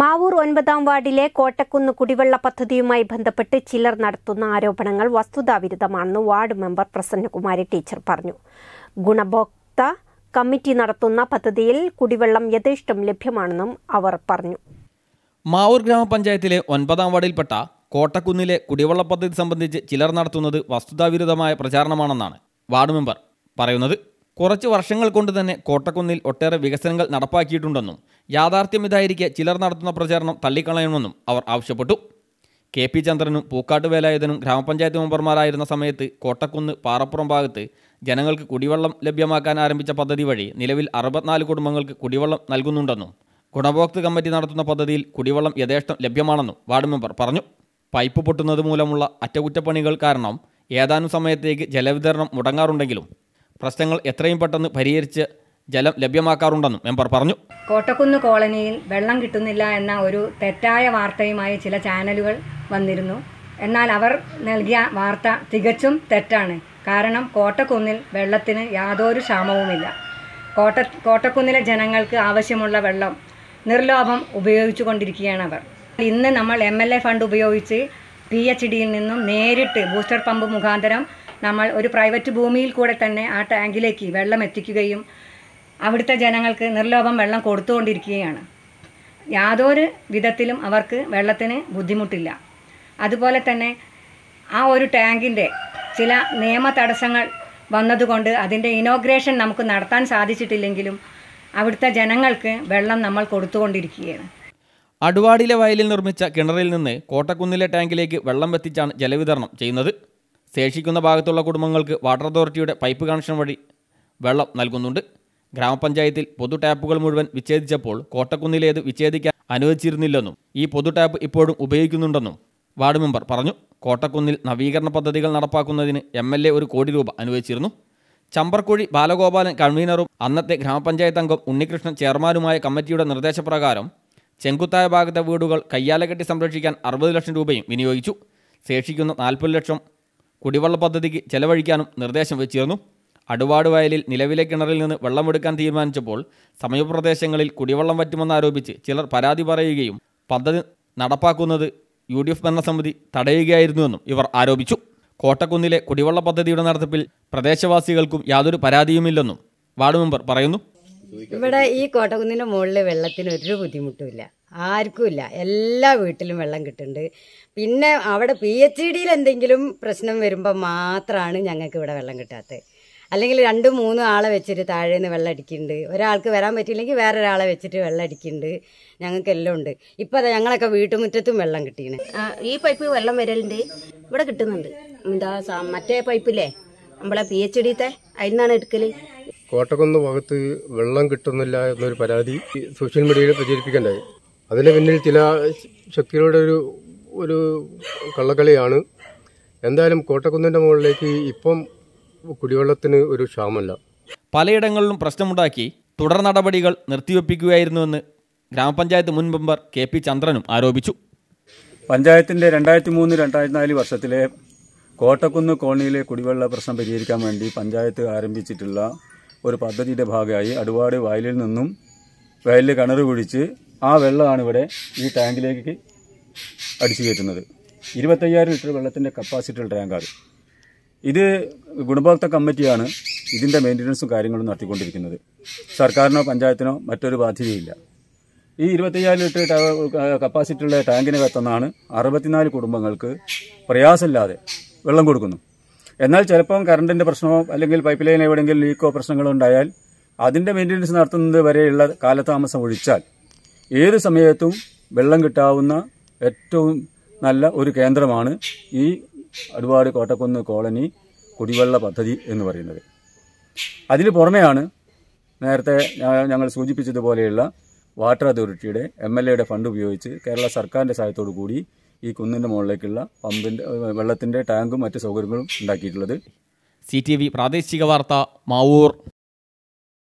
മാവൂർ ഒൻപതാം വാർഡിലെ കോട്ടക്കുന്ന് കുടിവെള്ള പദ്ധതിയുമായി ബന്ധപ്പെട്ട് ചിലർ നടത്തുന്ന ആരോപണങ്ങൾ വസ്തുതാവിരുദ്ധമാണെന്ന് വാർഡ് മെമ്പർ പ്രസന്നകുമാരി ടീച്ചർ പറഞ്ഞു ഗുണഭോക്ത കമ്മിറ്റി നടത്തുന്ന പദ്ധതിയിൽ കുടിവെള്ളം യഥേഷ്ടം ലഭ്യമാണെന്നും അവർ പറഞ്ഞു മാവൂർ ഗ്രാമപഞ്ചായത്തിലെ ഒൻപതാം വാർഡിൽപ്പെട്ട കോട്ടക്കുന്നിലെ കുടിവെള്ള പദ്ധതി സംബന്ധിച്ച് ചിലർ നടത്തുന്നത് വസ്തുതാവിരുദ്ധമായ പ്രചാരണമാണെന്നാണ് വാർഡ് മെമ്പർ പറയുന്നത് കുറച്ച് വർഷങ്ങൾ കൊണ്ട് തന്നെ കോട്ടക്കുന്നിൽ ഒട്ടേറെ വികസനങ്ങൾ നടപ്പാക്കിയിട്ടുണ്ടെന്നും യാഥാർത്ഥ്യം ഇതായിരിക്കെ ചിലർ നടത്തുന്ന പ്രചാരണം തള്ളിക്കളയണമെന്നും അവർ ആവശ്യപ്പെട്ടു കെ പി ചന്ദ്രനും പൂക്കാട്ട് വേലായുധനും ഗ്രാമപഞ്ചായത്ത് മെമ്പർമാരായിരുന്ന സമയത്ത് കോട്ടക്കുന്ന് പാറപ്പുറം ഭാഗത്ത് ജനങ്ങൾക്ക് കുടിവെള്ളം ലഭ്യമാക്കാൻ ആരംഭിച്ച പദ്ധതി വഴി നിലവിൽ അറുപത്തിനാല് കുടുംബങ്ങൾക്ക് കുടിവെള്ളം നൽകുന്നുണ്ടെന്നും ഗുണഭോക്തൃ കമ്മിറ്റി നടത്തുന്ന പദ്ധതിയിൽ കുടിവെള്ളം യഥേഷ്ടം ലഭ്യമാണെന്നും വാർഡ് മെമ്പർ പറഞ്ഞു പൈപ്പ് പൊട്ടുന്നത് മൂലമുള്ള അറ്റകുറ്റപ്പണികൾ കാരണം ഏതാനും സമയത്തേക്ക് ജലവിതരണം മുടങ്ങാറുണ്ടെങ്കിലും പ്രശ്നങ്ങൾ എത്രയും പെട്ടെന്ന് പരിഹരിച്ച് ജലം ലഭ്യമാക്കാറുണ്ടെന്നും മെമ്പർ പറഞ്ഞു കോട്ടക്കുന്ന് കോളനിയിൽ വെള്ളം കിട്ടുന്നില്ല എന്ന ഒരു തെറ്റായ വാർത്തയുമായി ചില ചാനലുകൾ വന്നിരുന്നു എന്നാൽ അവർ നൽകിയ വാർത്ത തികച്ചും തെറ്റാണ് കാരണം കോട്ടക്കുന്നിൽ വെള്ളത്തിന് യാതൊരു ക്ഷാമവുമില്ല കോട്ട കോട്ടക്കുന്നിലെ ജനങ്ങൾക്ക് ആവശ്യമുള്ള വെള്ളം നിർലോഭം ഉപയോഗിച്ചു കൊണ്ടിരിക്കുകയാണ് അവർ ഇന്ന് നമ്മൾ എം ഫണ്ട് ഉപയോഗിച്ച് പി എച്ച് ഡിയിൽ നിന്നും നേരിട്ട് ബൂസ്റ്റർ പമ്പ് മുഖാന്തരം നമ്മൾ ഒരു പ്രൈവറ്റ് ഭൂമിയിൽ കൂടെ തന്നെ ആ ടാങ്കിലേക്ക് വെള്ളം എത്തിക്കുകയും അവിടുത്തെ ജനങ്ങൾക്ക് നിർലോഭം വെള്ളം കൊടുത്തുകൊണ്ടിരിക്കുകയാണ് യാതൊരു വിധത്തിലും അവർക്ക് വെള്ളത്തിന് ബുദ്ധിമുട്ടില്ല അതുപോലെ തന്നെ ആ ഒരു ടാങ്കിൻ്റെ ചില നിയമ തടസ്സങ്ങൾ വന്നതുകൊണ്ട് അതിൻ്റെ ഇനോഗ്രേഷൻ നമുക്ക് നടത്താൻ സാധിച്ചിട്ടില്ലെങ്കിലും അവിടുത്തെ ജനങ്ങൾക്ക് വെള്ളം നമ്മൾ കൊടുത്തുകൊണ്ടിരിക്കുകയാണ് അടുവാടിലെ വയലിൽ നിർമ്മിച്ച കിണറിൽ നിന്ന് കോട്ടക്കുന്നിലെ ടാങ്കിലേക്ക് വെള്ളം എത്തിച്ചാണ് ജലവിതരണം ചെയ്യുന്നത് ശേഷിക്കുന്ന ഭാഗത്തുള്ള കുടുംബങ്ങൾക്ക് വാട്ടർ അതോറിറ്റിയുടെ പൈപ്പ് കണക്ഷൻ വഴി വെള്ളം നൽകുന്നുണ്ട് ഗ്രാമപഞ്ചായത്തിൽ പൊതു ടാപ്പുകൾ മുഴുവൻ വിച്ഛേദിച്ചപ്പോൾ കോട്ടക്കുന്നിലേത് വിച്ഛേദിക്കാൻ അനുവദിച്ചിരുന്നില്ലെന്നും ഈ പൊതു ടാപ്പ് ഇപ്പോഴും ഉപയോഗിക്കുന്നുണ്ടെന്നും വാർഡ് മെമ്പർ പറഞ്ഞു കോട്ടക്കുന്നിൽ നവീകരണ പദ്ധതികൾ നടപ്പാക്കുന്നതിന് എം ഒരു കോടി രൂപ അനുവദിച്ചിരുന്നു ചമ്പർക്കുഴി ബാലഗോപാലൻ കൺവീനറും അന്നത്തെ ഗ്രാമപഞ്ചായത്ത് അംഗം ഉണ്ണികൃഷ്ണൻ ചെയർമാനുമായ കമ്മിറ്റിയുടെ നിർദ്ദേശപ്രകാരം ചെങ്കുത്തായ ഭാഗത്തെ വീടുകൾ കയ്യാലകെട്ടി സംരക്ഷിക്കാൻ അറുപത് ലക്ഷം രൂപയും വിനിയോഗിച്ചു ശേഷിക്കുന്ന നാൽപ്പത് ലക്ഷം കുടിവെള്ള പദ്ധതിക്ക് ചെലവഴിക്കാനും നിർദ്ദേശം വെച്ചിരുന്നു അടുവാട് വയലിൽ നിലവിലെ കിണറിൽ നിന്ന് വെള്ളമെടുക്കാൻ തീരുമാനിച്ചപ്പോൾ സമീപപ്രദേശങ്ങളിൽ കുടിവെള്ളം പറ്റുമെന്നാരോപിച്ച് ചിലർ പരാതി പറയുകയും പദ്ധതി നടപ്പാക്കുന്നത് യു ഡി എഫ് ഭരണസമിതി തടയുകയായിരുന്നുവെന്നും ഇവർ ആരോപിച്ചു കോട്ടക്കുന്നിലെ കുടിവെള്ള പദ്ധതിയുടെ നടത്തിപ്പിൽ പ്രദേശവാസികൾക്കും യാതൊരു പരാതിയുമില്ലെന്നും വാർഡ് മെമ്പർ പറയുന്നു ഇവിടെ ഈ കോട്ടക്കുന്നിൻ്റെ മുകളിലെ വെള്ളത്തിന് ഒരു ബുദ്ധിമുട്ടുമില്ല ആർക്കുമില്ല എല്ലാ വീട്ടിലും വെള്ളം കിട്ടുന്നുണ്ട് പിന്നെ അവിടെ പി എച്ച് ഡിയിൽ എന്തെങ്കിലും പ്രശ്നം വരുമ്പോൾ മാത്രമാണ് ഞങ്ങൾക്ക് ഇവിടെ വെള്ളം കിട്ടാത്തത് അല്ലെങ്കിൽ രണ്ട് മൂന്ന് ആളെ വെച്ചിട്ട് താഴെ നിന്ന് വെള്ളം അടിക്കുന്നുണ്ട് ഒരാൾക്ക് വരാൻ പറ്റിയില്ലെങ്കിൽ വേറെ ഒരാളെ വെച്ചിട്ട് വെള്ളം അടിക്കുന്നുണ്ട് ഞങ്ങൾക്ക് എല്ലാം ഉണ്ട് ഇപ്പം അതാ ഞങ്ങളൊക്കെ വീട്ടുമുറ്റത്തും വെള്ളം കിട്ടിയാണ് ഈ പൈപ്പ് വെള്ളം വരലുണ്ട് ഇവിടെ കിട്ടുന്നുണ്ട് എന്താ മറ്റേ പൈപ്പില്ലേ നമ്മളെ പി എച്ച് ഡിത്തെ അതിന്നാണ് എടുക്കല് കോട്ടക്കുന്ന് ഭാഗത്ത് വെള്ളം കിട്ടുന്നില്ല എന്നൊരു പരാതി സോഷ്യൽ മീഡിയയിൽ പ്രചരിപ്പിക്കണ്ടായി അതിന് പിന്നിൽ ചില ശക്തികളുടെ ഒരു ഒരു കള്ളക്കളിയാണ് എന്തായാലും കോട്ടക്കുന്നിൻ്റെ മുകളിലേക്ക് ഇപ്പം കുടിവെള്ളത്തിന് ഒരു ക്ഷാമല്ല പലയിടങ്ങളിലും പ്രശ്നമുണ്ടാക്കി തുടർ നടപടികൾ നിർത്തിവെപ്പിക്കുകയായിരുന്നുവെന്ന് ഗ്രാമപഞ്ചായത്ത് മുൻ മെമ്പർ കെ പി ചന്ദ്രനും ആരോപിച്ചു പഞ്ചായത്തിൻ്റെ രണ്ടായിരത്തി മൂന്ന് രണ്ടായിരത്തി നാല് വർഷത്തിലെ കോട്ടക്കുന്ന് കോളനിയിലെ കുടിവെള്ള പ്രശ്നം പരിഹരിക്കാൻ വേണ്ടി പഞ്ചായത്ത് ആരംഭിച്ചിട്ടുള്ള ഒരു പദ്ധതിയുടെ ഭാഗമായി അടുവാട് വയലിൽ നിന്നും വയലിൽ കിണർ കുഴിച്ച് ആ വെള്ളമാണ് ഇവിടെ ഈ ടാങ്കിലേക്ക് അടിച്ചു കയറ്റുന്നത് ഇരുപത്തയ്യായിരം ലിറ്റർ വെള്ളത്തിൻ്റെ കപ്പാസിറ്റിയുള്ള ടാങ്കാണ് ഇത് ഗുണഭോക്ത കമ്മിറ്റിയാണ് ഇതിൻ്റെ മെയിൻ്റനൻസും കാര്യങ്ങളും നടത്തിക്കൊണ്ടിരിക്കുന്നത് സർക്കാരിനോ പഞ്ചായത്തിനോ മറ്റൊരു ബാധ്യതയില്ല ഈ ഇരുപത്തയ്യായിരം ലിറ്റർ കപ്പാസിറ്റിയുള്ള കത്തുന്നതാണ് അറുപത്തിനാല് കുടുംബങ്ങൾക്ക് പ്രയാസമില്ലാതെ വെള്ളം കൊടുക്കുന്നു എന്നാൽ ചിലപ്പം കറണ്ടിൻ്റെ പ്രശ്നമോ അല്ലെങ്കിൽ പൈപ്പ് ലൈൻ എവിടെയെങ്കിലും ലീക്കോ പ്രശ്നങ്ങളോ ഉണ്ടായാൽ അതിൻ്റെ മെയിൻ്റനൻസ് നടത്തുന്നത് വരെയുള്ള കാലതാമസം ഒഴിച്ചാൽ ഏത് സമയത്തും വെള്ളം കിട്ടാവുന്ന ഏറ്റവും നല്ല ഒരു കേന്ദ്രമാണ് ഈ അടുവാട് കോട്ടക്കുന്ന് കോളനി കുടിവെള്ള പദ്ധതി എന്ന് പറയുന്നത് അതിന് പുറമെയാണ് നേരത്തെ ഞങ്ങൾ സൂചിപ്പിച്ചതുപോലെയുള്ള വാട്ടർ അതോറിറ്റിയുടെ എം എൽ എയുടെ ഫണ്ട് ഉപയോഗിച്ച് കേരള സർക്കാരിൻ്റെ സഹായത്തോടു കൂടി ഈ കുന്നിൻ്റെ മുകളിലേക്കുള്ള പമ്പിൻ്റെ വെള്ളത്തിൻ്റെ ടാങ്കും മറ്റ് സൗകര്യങ്ങളും ഉണ്ടാക്കിയിട്ടുള്ളത് സി ടി വി പ്രാദേശിക വാർത്ത മാവൂർ